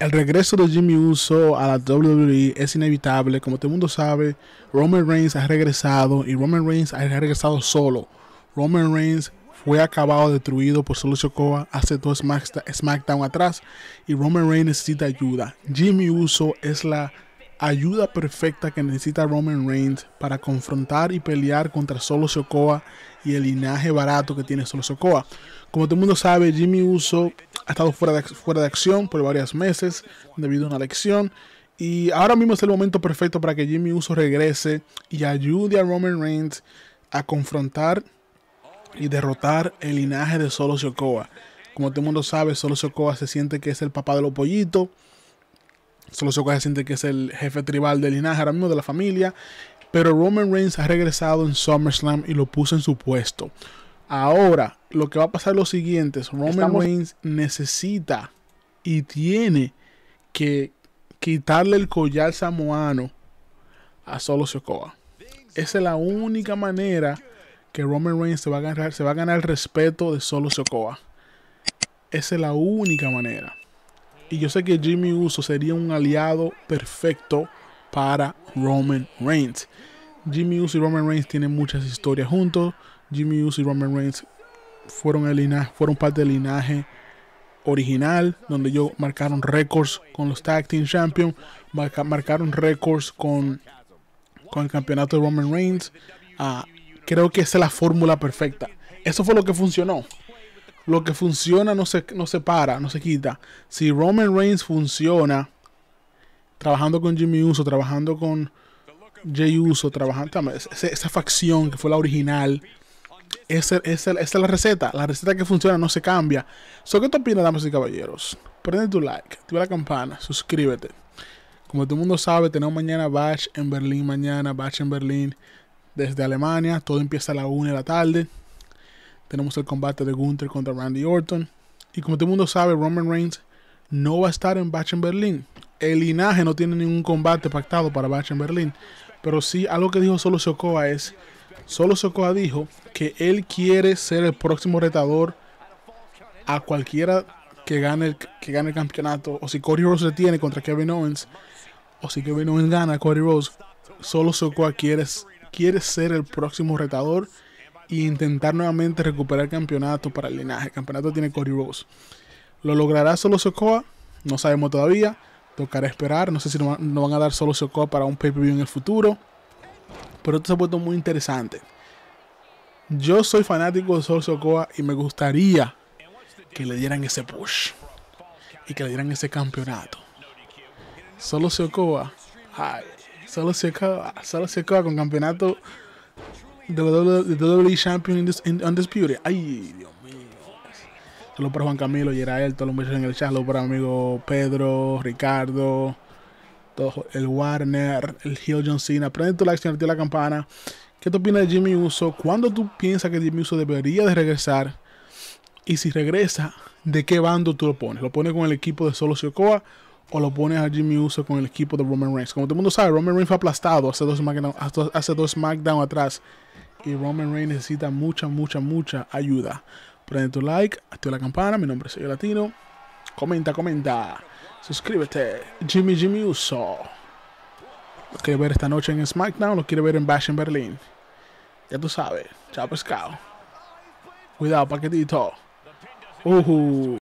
El regreso de Jimmy Uso a la WWE es inevitable. Como todo el mundo sabe, Roman Reigns ha regresado y Roman Reigns ha regresado solo. Roman Reigns fue acabado, destruido por Solo Chocoa hace dos SmackDown atrás y Roman Reigns necesita ayuda. Jimmy Uso es la ayuda perfecta que necesita Roman Reigns para confrontar y pelear contra Solo Sokoa y el linaje barato que tiene Solo Sokoa. Como todo el mundo sabe, Jimmy Uso ha estado fuera de, fuera de acción por varios meses debido a una lección. Y ahora mismo es el momento perfecto para que Jimmy Uso regrese y ayude a Roman Reigns a confrontar y derrotar el linaje de Solo Sokoa. Como todo el mundo sabe, Solo Sokoa se siente que es el papá de los pollitos. Solo Sokoa se siente que es el jefe tribal del linaje ahora mismo de la familia. Pero Roman Reigns ha regresado en SummerSlam y lo puso en su puesto. Ahora, lo que va a pasar es lo siguiente: Roman Reigns necesita y tiene que quitarle el collar samoano a Solo Sokoa. Esa es la única manera que Roman Reigns se va a ganar, se va a ganar el respeto de Solo Sokoa. Esa es la única manera. Y yo sé que Jimmy Uso sería un aliado perfecto para Roman Reigns. Jimmy Uso y Roman Reigns tienen muchas historias juntos. Jimmy Uso y Roman Reigns fueron, fueron parte del linaje original, donde yo marcaron récords con los Tag Team Champions, marcaron récords con, con el campeonato de Roman Reigns. Ah, creo que esa es la fórmula perfecta. Eso fue lo que funcionó. Lo que funciona no se, no se para, no se quita. Si Roman Reigns funciona, trabajando con Jimmy Uso, trabajando con Jay Uso trabajando, esa, facción que fue la original, esa, es la receta, la receta que funciona no se cambia. So, ¿Qué te opinas, damas y caballeros? Prende tu like, activa la campana, suscríbete. Como todo el mundo sabe, tenemos mañana Batch en Berlín, mañana Batch en Berlín desde Alemania, todo empieza a la 1 de la tarde. Tenemos el combate de Gunther contra Randy Orton. Y como todo el mundo sabe, Roman Reigns no va a estar en Batch en Berlín. El linaje no tiene ningún combate pactado para Batch en Berlín. Pero sí, algo que dijo Solo Sokoa es, Solo Sokoa dijo que él quiere ser el próximo retador a cualquiera que gane el, que gane el campeonato. O si Cody Rose tiene contra Kevin Owens, o si Kevin Owens gana a Cody Rose, Solo Sokoa quiere, quiere ser el próximo retador e intentar nuevamente recuperar el campeonato para el linaje. El campeonato tiene Cody Rose. ¿Lo logrará Solo Sokoa? No sabemos todavía. Tocará esperar. No sé si no van a dar solo Sokoa para un pay-per-view en el futuro. Pero esto se ha puesto muy interesante. Yo soy fanático de Solo Sokoa y me gustaría que le dieran ese push y que le dieran ese campeonato. Solo Sokoa, solo Sokoa, solo Sokoa con campeonato de WWE Champion Undisputed. Ay, Dios Saludos para Juan Camilo, Yerael, todos los muchachos en el chat. Saludos para amigo Pedro, Ricardo, todo, el Warner, el Gil John Cena. Prende tu like, sin la campana. ¿Qué te opinas de Jimmy Uso? ¿Cuándo tú piensas que Jimmy Uso debería de regresar? Y si regresa, ¿de qué bando tú lo pones? ¿Lo pones con el equipo de Solo Sikoa o lo pones a Jimmy Uso con el equipo de Roman Reigns? Como todo el mundo sabe, Roman Reigns fue aplastado hace dos hace dos SmackDown atrás. Y Roman Reigns necesita mucha, mucha, mucha ayuda. Prende tu like, activa la campana. Mi nombre es Sergio Latino. Comenta, comenta. Suscríbete. Jimmy Jimmy Uso. Lo quiere ver esta noche en SmackDown, lo quiere ver en Bash en Berlín. Ya tú sabes. Chao pescado. Cuidado, paquetito. Uhu.